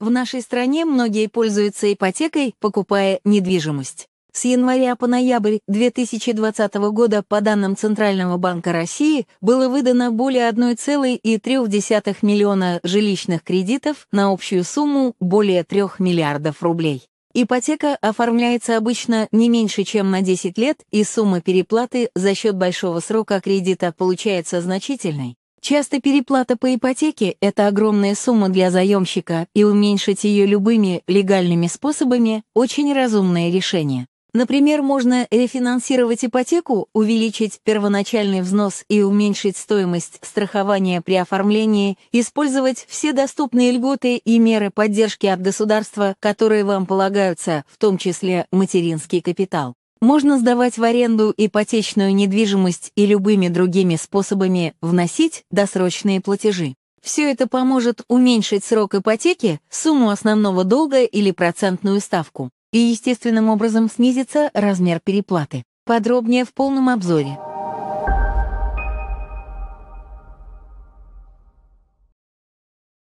В нашей стране многие пользуются ипотекой, покупая недвижимость. С января по ноябрь 2020 года, по данным Центрального банка России, было выдано более 1,3 миллиона жилищных кредитов на общую сумму более 3 миллиардов рублей. Ипотека оформляется обычно не меньше, чем на 10 лет, и сумма переплаты за счет большого срока кредита получается значительной. Часто переплата по ипотеке – это огромная сумма для заемщика, и уменьшить ее любыми легальными способами – очень разумное решение. Например, можно рефинансировать ипотеку, увеличить первоначальный взнос и уменьшить стоимость страхования при оформлении, использовать все доступные льготы и меры поддержки от государства, которые вам полагаются, в том числе материнский капитал можно сдавать в аренду ипотечную недвижимость и любыми другими способами вносить досрочные платежи. Все это поможет уменьшить срок ипотеки, сумму основного долга или процентную ставку, и естественным образом снизится размер переплаты. Подробнее в полном обзоре.